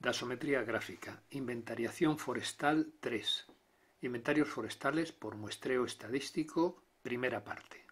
Dasometría gráfica. Inventariación forestal 3. Inventarios forestales por muestreo estadístico, primera parte.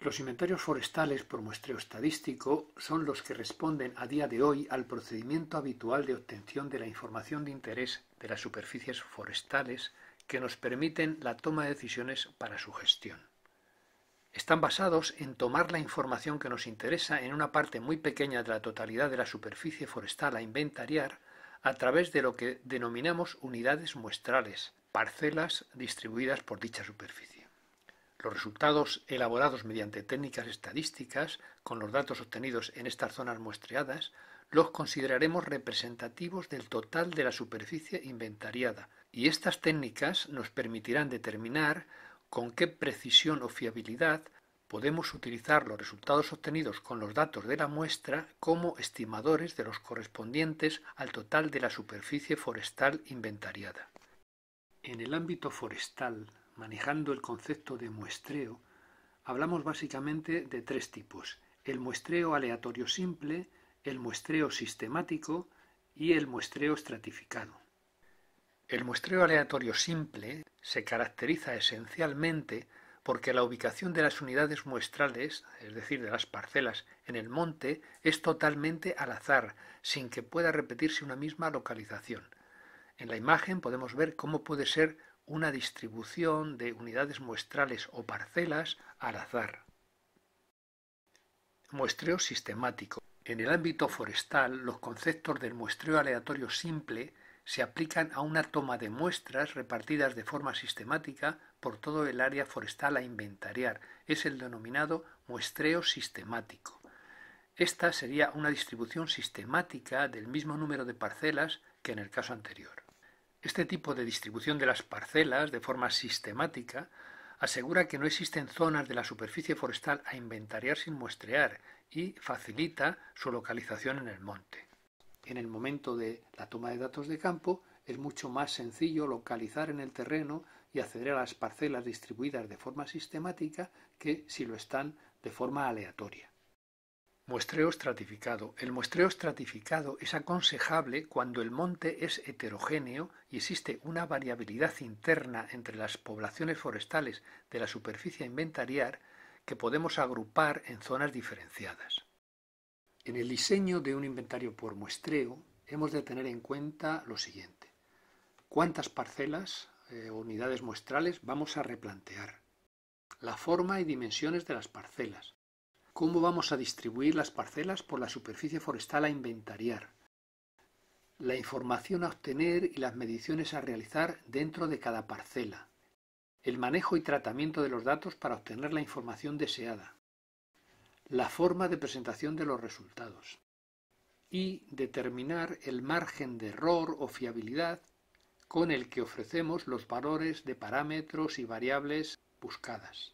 Los inventarios forestales por muestreo estadístico son los que responden a día de hoy al procedimiento habitual de obtención de la información de interés de las superficies forestales que nos permiten la toma de decisiones para su gestión. Están basados en tomar la información que nos interesa en una parte muy pequeña de la totalidad de la superficie forestal a inventariar a través de lo que denominamos unidades muestrales, parcelas distribuidas por dicha superficie. Los resultados elaborados mediante técnicas estadísticas con los datos obtenidos en estas zonas muestreadas los consideraremos representativos del total de la superficie inventariada y estas técnicas nos permitirán determinar con qué precisión o fiabilidad podemos utilizar los resultados obtenidos con los datos de la muestra como estimadores de los correspondientes al total de la superficie forestal inventariada. En el ámbito forestal, manejando el concepto de muestreo, hablamos básicamente de tres tipos, el muestreo aleatorio simple, el muestreo sistemático y el muestreo estratificado. El muestreo aleatorio simple se caracteriza esencialmente porque la ubicación de las unidades muestrales, es decir, de las parcelas, en el monte es totalmente al azar, sin que pueda repetirse una misma localización. En la imagen podemos ver cómo puede ser una distribución de unidades muestrales o parcelas al azar. Muestreo sistemático. En el ámbito forestal, los conceptos del muestreo aleatorio simple se aplican a una toma de muestras repartidas de forma sistemática por todo el área forestal a inventariar. Es el denominado muestreo sistemático. Esta sería una distribución sistemática del mismo número de parcelas que en el caso anterior. Este tipo de distribución de las parcelas de forma sistemática asegura que no existen zonas de la superficie forestal a inventariar sin muestrear y facilita su localización en el monte. En el momento de la toma de datos de campo es mucho más sencillo localizar en el terreno y acceder a las parcelas distribuidas de forma sistemática que si lo están de forma aleatoria. Muestreo estratificado. El muestreo estratificado es aconsejable cuando el monte es heterogéneo y existe una variabilidad interna entre las poblaciones forestales de la superficie a inventariar que podemos agrupar en zonas diferenciadas. En el diseño de un inventario por muestreo hemos de tener en cuenta lo siguiente. ¿Cuántas parcelas eh, unidades muestrales vamos a replantear la forma y dimensiones de las parcelas, cómo vamos a distribuir las parcelas por la superficie forestal a inventariar, la información a obtener y las mediciones a realizar dentro de cada parcela, el manejo y tratamiento de los datos para obtener la información deseada, la forma de presentación de los resultados y determinar el margen de error o fiabilidad con el que ofrecemos los valores de parámetros y variables buscadas.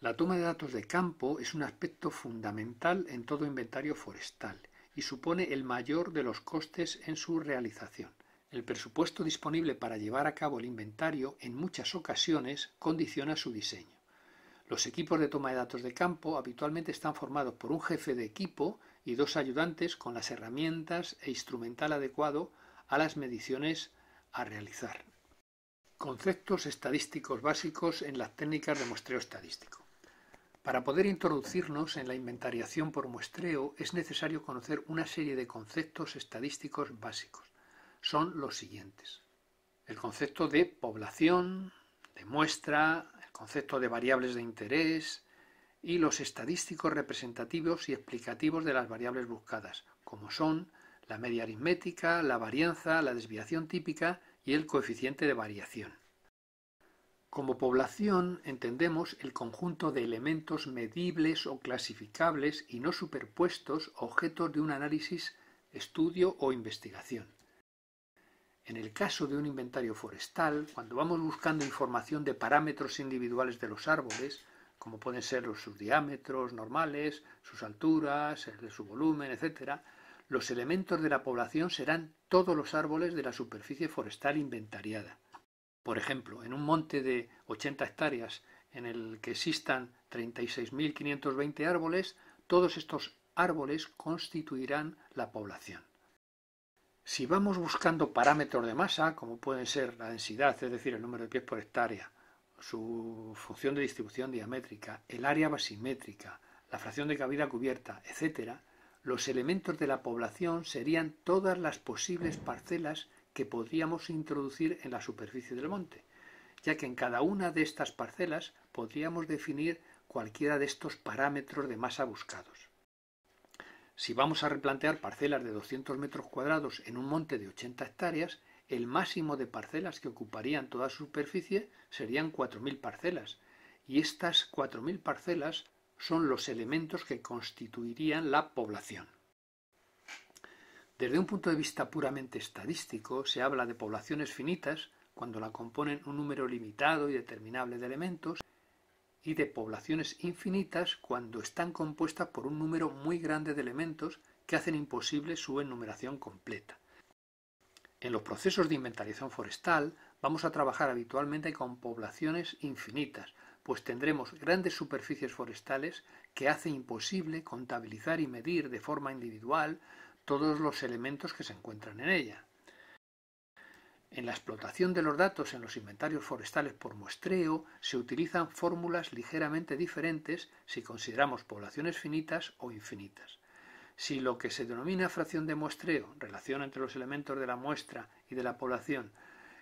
La toma de datos de campo es un aspecto fundamental en todo inventario forestal y supone el mayor de los costes en su realización. El presupuesto disponible para llevar a cabo el inventario en muchas ocasiones condiciona su diseño. Los equipos de toma de datos de campo habitualmente están formados por un jefe de equipo y dos ayudantes con las herramientas e instrumental adecuado a las mediciones a realizar. Conceptos estadísticos básicos en las técnicas de muestreo estadístico. Para poder introducirnos en la inventariación por muestreo es necesario conocer una serie de conceptos estadísticos básicos. Son los siguientes. El concepto de población, de muestra, el concepto de variables de interés y los estadísticos representativos y explicativos de las variables buscadas, como son la media aritmética, la varianza, la desviación típica y el coeficiente de variación. Como población entendemos el conjunto de elementos medibles o clasificables y no superpuestos objetos de un análisis, estudio o investigación. En el caso de un inventario forestal, cuando vamos buscando información de parámetros individuales de los árboles, como pueden ser los, sus diámetros normales, sus alturas, el de su volumen, etcétera, los elementos de la población serán todos los árboles de la superficie forestal inventariada. Por ejemplo, en un monte de 80 hectáreas en el que existan 36.520 árboles, todos estos árboles constituirán la población. Si vamos buscando parámetros de masa, como pueden ser la densidad, es decir, el número de pies por hectárea, su función de distribución diamétrica, el área basimétrica, la fracción de cabida cubierta, etc., los elementos de la población serían todas las posibles parcelas que podríamos introducir en la superficie del monte, ya que en cada una de estas parcelas podríamos definir cualquiera de estos parámetros de masa buscados. Si vamos a replantear parcelas de 200 metros cuadrados en un monte de 80 hectáreas, el máximo de parcelas que ocuparían toda su superficie serían 4.000 parcelas, y estas 4.000 parcelas son los elementos que constituirían la población. Desde un punto de vista puramente estadístico, se habla de poblaciones finitas cuando la componen un número limitado y determinable de elementos y de poblaciones infinitas cuando están compuestas por un número muy grande de elementos que hacen imposible su enumeración completa. En los procesos de inventarización forestal vamos a trabajar habitualmente con poblaciones infinitas, pues tendremos grandes superficies forestales que hace imposible contabilizar y medir de forma individual todos los elementos que se encuentran en ella. En la explotación de los datos en los inventarios forestales por muestreo se utilizan fórmulas ligeramente diferentes si consideramos poblaciones finitas o infinitas. Si lo que se denomina fracción de muestreo, relación entre los elementos de la muestra y de la población,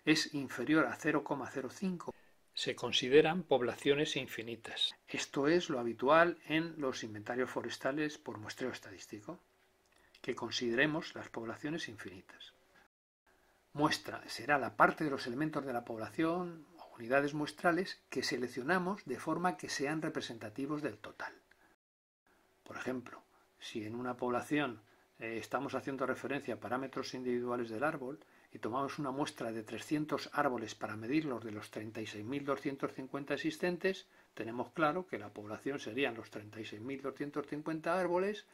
es inferior a 0,05, se consideran poblaciones infinitas. Esto es lo habitual en los inventarios forestales por muestreo estadístico, que consideremos las poblaciones infinitas. Muestra será la parte de los elementos de la población o unidades muestrales que seleccionamos de forma que sean representativos del total. Por ejemplo, si en una población eh, estamos haciendo referencia a parámetros individuales del árbol, y tomamos una muestra de 300 árboles para medirlos de los 36.250 existentes, tenemos claro que la población serían los 36.250 árboles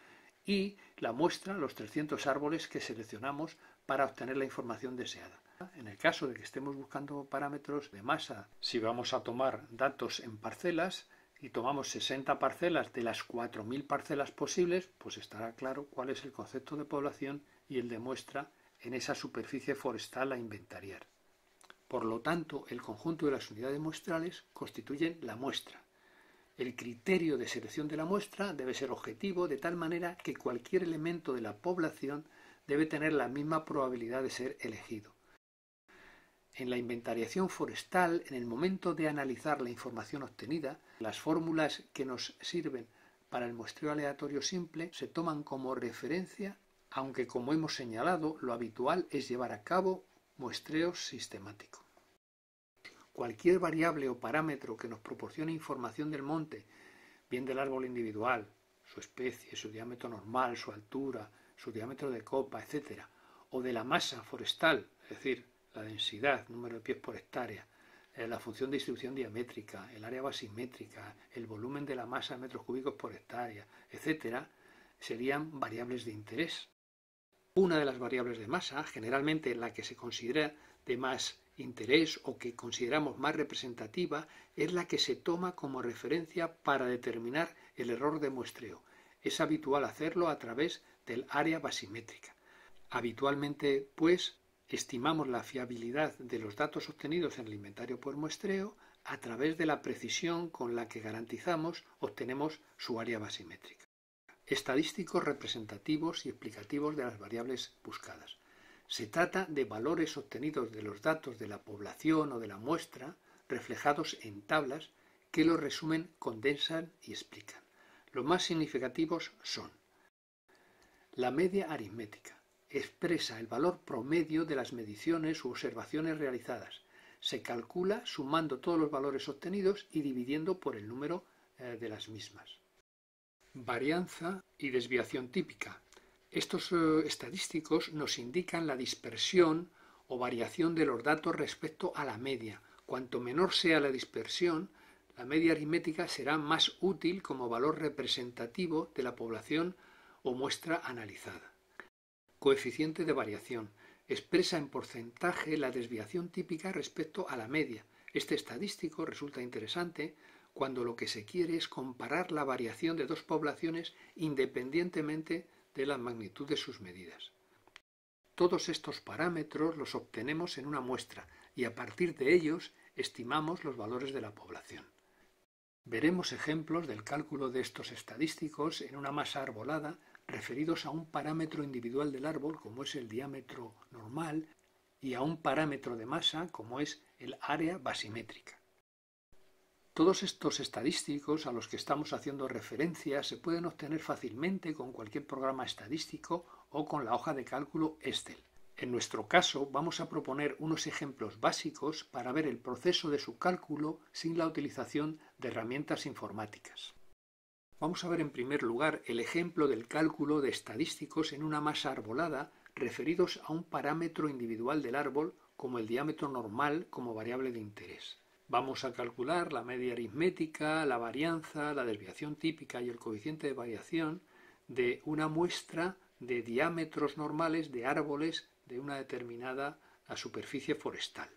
y la muestra los 300 árboles que seleccionamos para obtener la información deseada. En el caso de que estemos buscando parámetros de masa, si vamos a tomar datos en parcelas, y tomamos 60 parcelas de las 4.000 parcelas posibles, pues estará claro cuál es el concepto de población y el de muestra en esa superficie forestal a inventariar. Por lo tanto, el conjunto de las unidades muestrales constituyen la muestra. El criterio de selección de la muestra debe ser objetivo de tal manera que cualquier elemento de la población debe tener la misma probabilidad de ser elegido. En la inventariación forestal, en el momento de analizar la información obtenida, las fórmulas que nos sirven para el muestreo aleatorio simple se toman como referencia aunque como hemos señalado, lo habitual es llevar a cabo muestreos sistemáticos. Cualquier variable o parámetro que nos proporcione información del monte, bien del árbol individual, su especie, su diámetro normal, su altura, su diámetro de copa, etc., o de la masa forestal, es decir, la densidad, número de pies por hectárea, eh, la función de distribución diamétrica, el área basimétrica, el volumen de la masa en metros cúbicos por hectárea, etc., serían variables de interés una de las variables de masa, generalmente la que se considera de más interés o que consideramos más representativa, es la que se toma como referencia para determinar el error de muestreo. Es habitual hacerlo a través del área basimétrica. Habitualmente, pues, estimamos la fiabilidad de los datos obtenidos en el inventario por muestreo a través de la precisión con la que garantizamos obtenemos su área basimétrica estadísticos representativos y explicativos de las variables buscadas. Se trata de valores obtenidos de los datos de la población o de la muestra, reflejados en tablas que los resumen, condensan y explican. Los más significativos son la media aritmética. Expresa el valor promedio de las mediciones u observaciones realizadas. Se calcula sumando todos los valores obtenidos y dividiendo por el número eh, de las mismas varianza y desviación típica. Estos eh, estadísticos nos indican la dispersión o variación de los datos respecto a la media. Cuanto menor sea la dispersión, la media aritmética será más útil como valor representativo de la población o muestra analizada. Coeficiente de variación. Expresa en porcentaje la desviación típica respecto a la media. Este estadístico resulta interesante cuando lo que se quiere es comparar la variación de dos poblaciones independientemente de la magnitud de sus medidas. Todos estos parámetros los obtenemos en una muestra y a partir de ellos estimamos los valores de la población. Veremos ejemplos del cálculo de estos estadísticos en una masa arbolada referidos a un parámetro individual del árbol como es el diámetro normal y a un parámetro de masa como es el área basimétrica. Todos estos estadísticos a los que estamos haciendo referencia se pueden obtener fácilmente con cualquier programa estadístico o con la hoja de cálculo Excel. En nuestro caso vamos a proponer unos ejemplos básicos para ver el proceso de su cálculo sin la utilización de herramientas informáticas. Vamos a ver en primer lugar el ejemplo del cálculo de estadísticos en una masa arbolada referidos a un parámetro individual del árbol como el diámetro normal como variable de interés. Vamos a calcular la media aritmética, la varianza, la desviación típica y el coeficiente de variación de una muestra de diámetros normales de árboles de una determinada superficie forestal.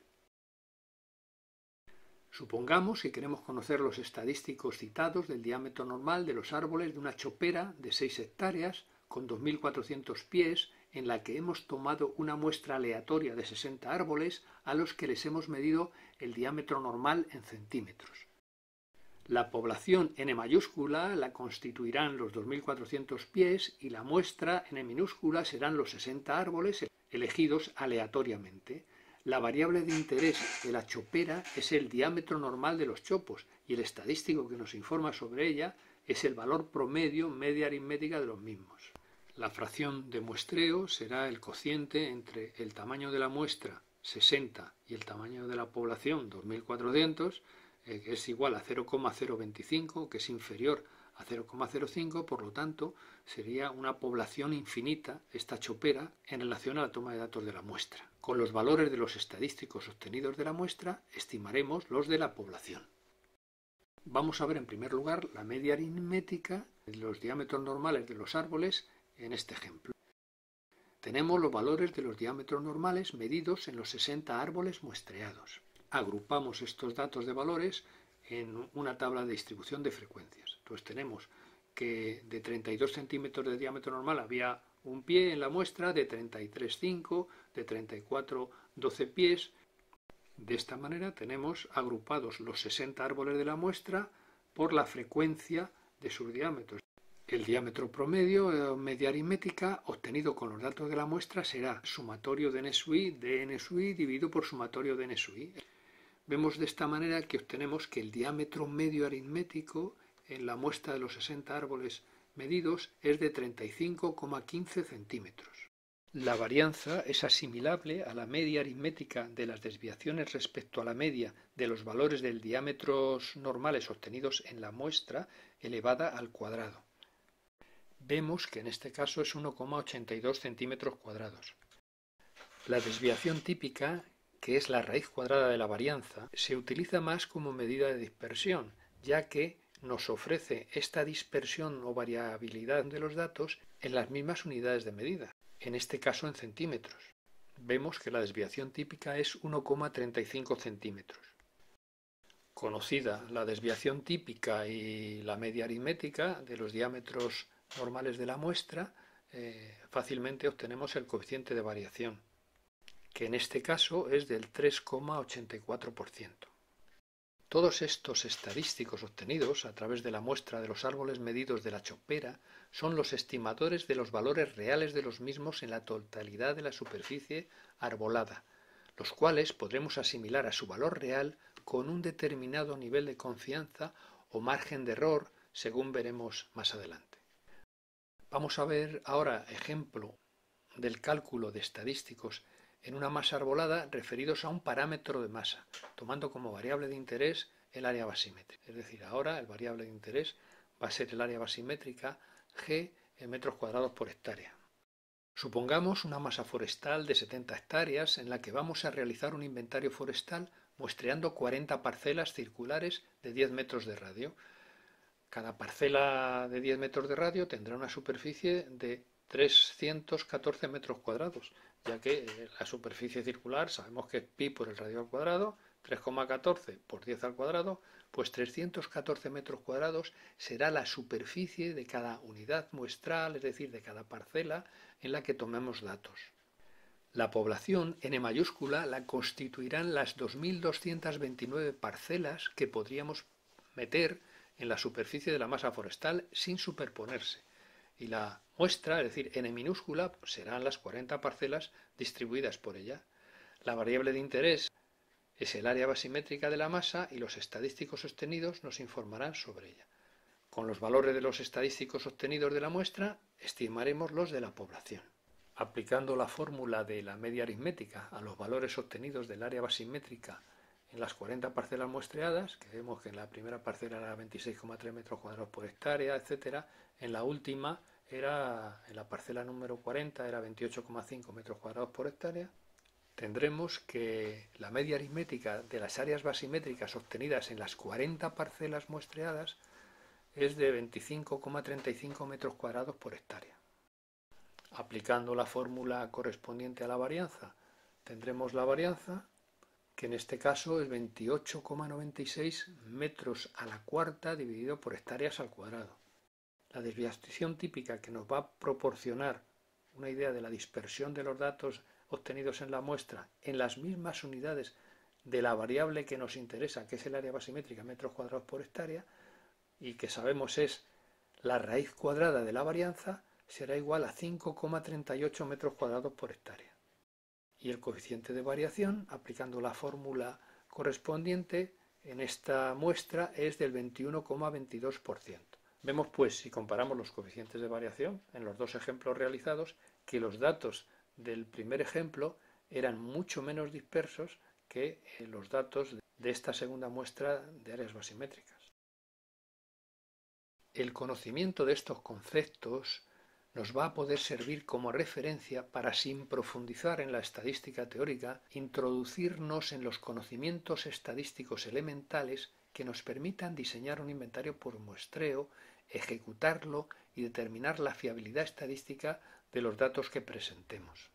Supongamos que queremos conocer los estadísticos citados del diámetro normal de los árboles de una chopera de 6 hectáreas con 2.400 pies en la que hemos tomado una muestra aleatoria de 60 árboles a los que les hemos medido el diámetro normal en centímetros. La población n mayúscula la constituirán los 2.400 pies y la muestra n minúscula serán los 60 árboles elegidos aleatoriamente. La variable de interés de la chopera es el diámetro normal de los chopos y el estadístico que nos informa sobre ella es el valor promedio media aritmética de los mismos. La fracción de muestreo será el cociente entre el tamaño de la muestra 60 y el tamaño de la población 2400, eh, que es igual a 0,025, que es inferior a 0,05, por lo tanto sería una población infinita, esta chopera, en relación a la toma de datos de la muestra. Con los valores de los estadísticos obtenidos de la muestra, estimaremos los de la población. Vamos a ver en primer lugar la media aritmética de los diámetros normales de los árboles en este ejemplo. Tenemos los valores de los diámetros normales medidos en los 60 árboles muestreados. Agrupamos estos datos de valores en una tabla de distribución de frecuencias. Entonces tenemos que de 32 centímetros de diámetro normal había un pie en la muestra, de 33,5, de 34, 12 pies. De esta manera tenemos agrupados los 60 árboles de la muestra por la frecuencia de sus diámetros. El diámetro promedio, eh, media aritmética, obtenido con los datos de la muestra será sumatorio de n sub de n dividido por sumatorio de n Vemos de esta manera que obtenemos que el diámetro medio aritmético en la muestra de los 60 árboles medidos es de 35,15 centímetros. La varianza es asimilable a la media aritmética de las desviaciones respecto a la media de los valores del diámetros normales obtenidos en la muestra elevada al cuadrado. Vemos que en este caso es 1,82 centímetros cuadrados. La desviación típica, que es la raíz cuadrada de la varianza, se utiliza más como medida de dispersión, ya que nos ofrece esta dispersión o variabilidad de los datos en las mismas unidades de medida, en este caso en centímetros. Vemos que la desviación típica es 1,35 centímetros. Conocida la desviación típica y la media aritmética de los diámetros normales de la muestra, eh, fácilmente obtenemos el coeficiente de variación, que en este caso es del 3,84%. Todos estos estadísticos obtenidos a través de la muestra de los árboles medidos de la chopera son los estimadores de los valores reales de los mismos en la totalidad de la superficie arbolada, los cuales podremos asimilar a su valor real con un determinado nivel de confianza o margen de error, según veremos más adelante. Vamos a ver ahora ejemplo del cálculo de estadísticos en una masa arbolada referidos a un parámetro de masa, tomando como variable de interés el área basimétrica. Es decir, ahora el variable de interés va a ser el área basimétrica G en metros cuadrados por hectárea. Supongamos una masa forestal de 70 hectáreas en la que vamos a realizar un inventario forestal muestreando 40 parcelas circulares de 10 metros de radio cada parcela de 10 metros de radio tendrá una superficie de 314 metros cuadrados, ya que eh, la superficie circular sabemos que es pi por el radio al cuadrado, 3,14 por 10 al cuadrado, pues 314 metros cuadrados será la superficie de cada unidad muestral, es decir, de cada parcela en la que tomemos datos. La población n mayúscula la constituirán las 2.229 parcelas que podríamos meter en la superficie de la masa forestal sin superponerse. Y la muestra, es decir, n minúscula, pues, serán las 40 parcelas distribuidas por ella. La variable de interés es el área basimétrica de la masa y los estadísticos obtenidos nos informarán sobre ella. Con los valores de los estadísticos obtenidos de la muestra, estimaremos los de la población. Aplicando la fórmula de la media aritmética a los valores obtenidos del área basimétrica en las 40 parcelas muestreadas, que vemos que en la primera parcela era 26,3 metros cuadrados por hectárea, etcétera, en la última era, en la parcela número 40 era 28,5 metros cuadrados por hectárea, tendremos que la media aritmética de las áreas basimétricas obtenidas en las 40 parcelas muestreadas es de 25,35 metros cuadrados por hectárea. Aplicando la fórmula correspondiente a la varianza, tendremos la varianza que en este caso es 28,96 metros a la cuarta dividido por hectáreas al cuadrado. La desviación típica que nos va a proporcionar una idea de la dispersión de los datos obtenidos en la muestra en las mismas unidades de la variable que nos interesa, que es el área basimétrica, metros cuadrados por hectárea, y que sabemos es la raíz cuadrada de la varianza, será igual a 5,38 metros cuadrados por hectárea y el coeficiente de variación, aplicando la fórmula correspondiente en esta muestra es del 21,22%. Vemos pues, si comparamos los coeficientes de variación en los dos ejemplos realizados, que los datos del primer ejemplo eran mucho menos dispersos que eh, los datos de esta segunda muestra de áreas basimétricas. El conocimiento de estos conceptos nos va a poder servir como referencia para, sin profundizar en la estadística teórica, introducirnos en los conocimientos estadísticos elementales que nos permitan diseñar un inventario por muestreo, ejecutarlo y determinar la fiabilidad estadística de los datos que presentemos.